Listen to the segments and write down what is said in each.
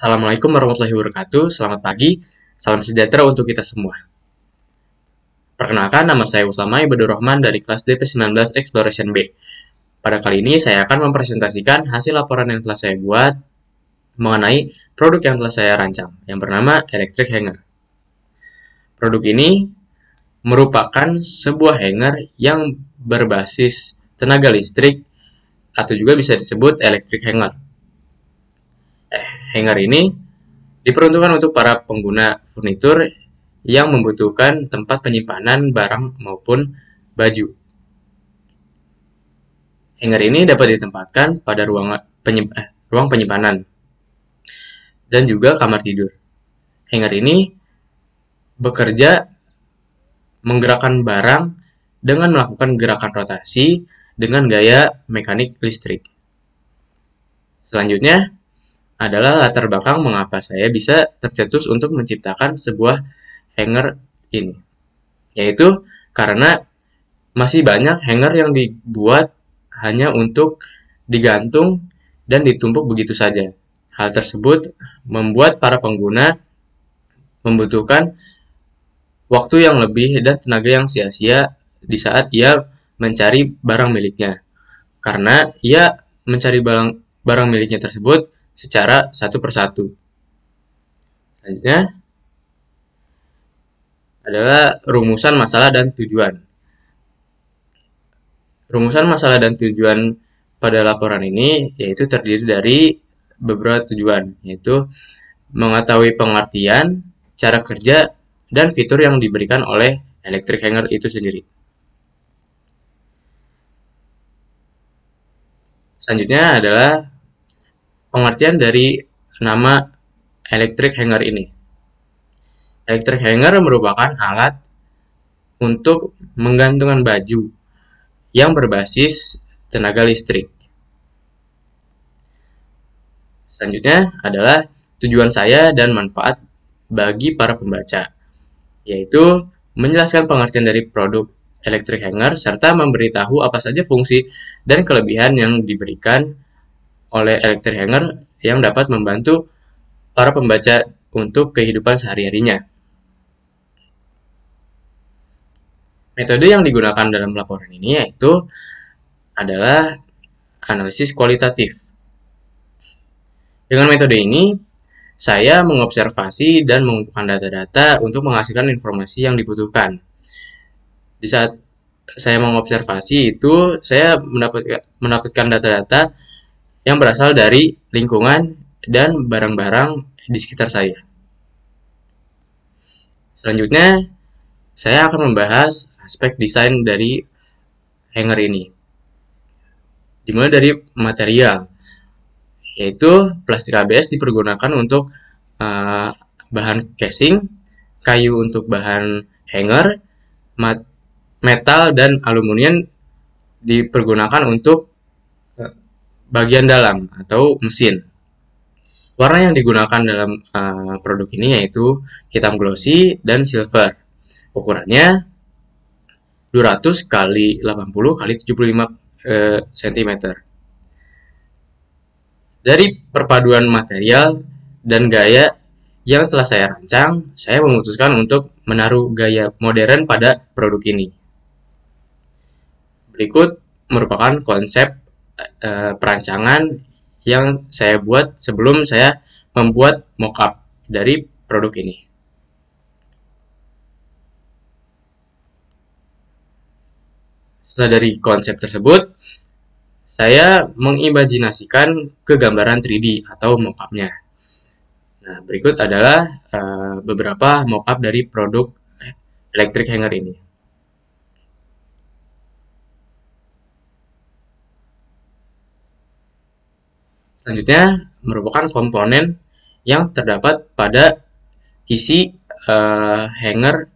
Assalamualaikum warahmatullahi wabarakatuh. Selamat pagi. Salam sejahtera untuk kita semua. Perkenalkan, nama saya Usama Ibadur Rahman dari kelas DP19 Exploration B. Pada kali ini, saya akan mempresentasikan hasil laporan yang telah saya buat mengenai produk yang telah saya rancang, yang bernama Electric Hanger. Produk ini merupakan sebuah hanger yang berbasis tenaga listrik atau juga bisa disebut electric hanger Eh, hanger ini diperuntukkan untuk para pengguna furnitur yang membutuhkan tempat penyimpanan barang maupun baju. Hanger ini dapat ditempatkan pada ruang, penyimp eh, ruang penyimpanan dan juga kamar tidur. Hanger ini bekerja menggerakkan barang dengan melakukan gerakan rotasi dengan gaya mekanik listrik. Selanjutnya, adalah latar belakang mengapa saya bisa tercetus untuk menciptakan sebuah hanger ini. Yaitu karena masih banyak hanger yang dibuat hanya untuk digantung dan ditumpuk begitu saja. Hal tersebut membuat para pengguna membutuhkan waktu yang lebih dan tenaga yang sia-sia di saat ia mencari barang miliknya. Karena ia mencari barang barang miliknya tersebut secara satu persatu. Selanjutnya adalah rumusan masalah dan tujuan. Rumusan masalah dan tujuan pada laporan ini yaitu terdiri dari beberapa tujuan, yaitu mengetahui pengertian, cara kerja, dan fitur yang diberikan oleh electric hanger itu sendiri. Selanjutnya adalah pengertian dari nama electric hanger ini. Electric hanger merupakan alat untuk menggantungkan baju yang berbasis tenaga listrik. Selanjutnya adalah tujuan saya dan manfaat bagi para pembaca, yaitu menjelaskan pengertian dari produk electric hanger serta memberitahu apa saja fungsi dan kelebihan yang diberikan oleh Electric Hanger yang dapat membantu para pembaca untuk kehidupan sehari-harinya. Metode yang digunakan dalam laporan ini yaitu adalah analisis kualitatif. Dengan metode ini, saya mengobservasi dan mengumpulkan data-data untuk menghasilkan informasi yang dibutuhkan. Di saat saya mengobservasi itu, saya mendapatkan data-data yang berasal dari lingkungan dan barang-barang di sekitar saya. Selanjutnya, saya akan membahas aspek desain dari hanger ini. Dimulai dari material, yaitu plastik ABS dipergunakan untuk uh, bahan casing, kayu untuk bahan hanger, metal dan aluminium dipergunakan untuk bagian dalam atau mesin. Warna yang digunakan dalam uh, produk ini yaitu hitam glossy dan silver. Ukurannya 200 kali 80 x 75 uh, cm. Dari perpaduan material dan gaya yang telah saya rancang, saya memutuskan untuk menaruh gaya modern pada produk ini. Berikut merupakan konsep uh, perancangan yang saya buat sebelum saya membuat mockup dari produk ini. Setelah dari konsep tersebut, saya mengimajinasikan kegambaran 3D atau mockupnya. Nah, berikut adalah uh, beberapa mockup dari produk eh, electric hanger ini. Selanjutnya merupakan komponen yang terdapat pada isi uh, hanger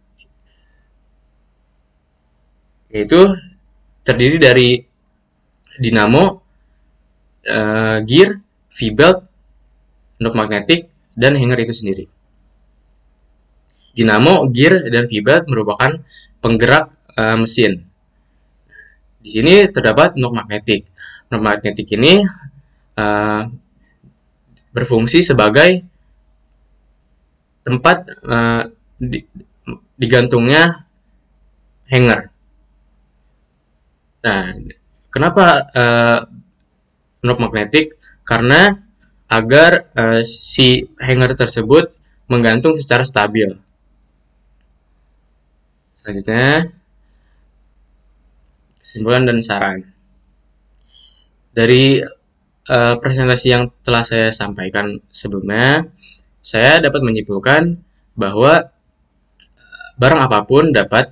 yaitu terdiri dari dinamo, uh, gear, V-belt, untuk magnetik, dan hanger itu sendiri. Dinamo, gear, dan V-belt merupakan penggerak uh, mesin. Di sini terdapat knob magnetik. Knob magnetik ini uh, berfungsi sebagai tempat uh, di, digantungnya hanger. Nah, kenapa uh, knob magnetik? Karena agar uh, si hanger tersebut menggantung secara stabil. Selanjutnya, kesimpulan dan saran. Dari uh, presentasi yang telah saya sampaikan sebelumnya, saya dapat menyimpulkan bahwa eh, barang apapun dapat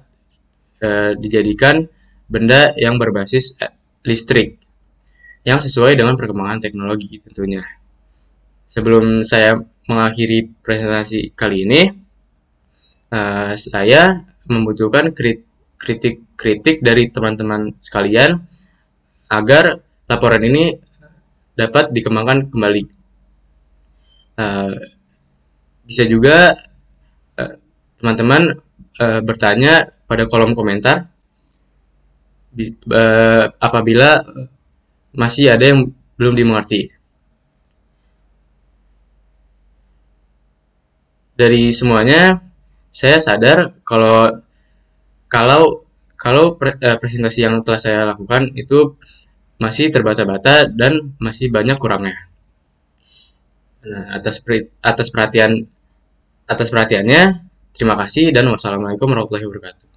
uh, dijadikan benda yang berbasis listrik yang sesuai dengan perkembangan teknologi tentunya. Sebelum saya mengakhiri presentasi kali ini, uh, saya membutuhkan kritik-kritik dari teman-teman sekalian agar laporan ini dapat dikembangkan kembali. Uh, bisa juga eh, teman-teman uh, uh, bertanya pada kolom komentar uh, apabila masih ada yang belum dimengerti. Dari semuanya, saya sadar kalau kalau kalau pre, uh, presentasi yang telah saya lakukan itu masih terbata-bata dan masih banyak kurangnya. Nah, atas atas perhatian atas perhatiannya, terima kasih dan wassalamualaikum warahmatullahi wabarakatuh.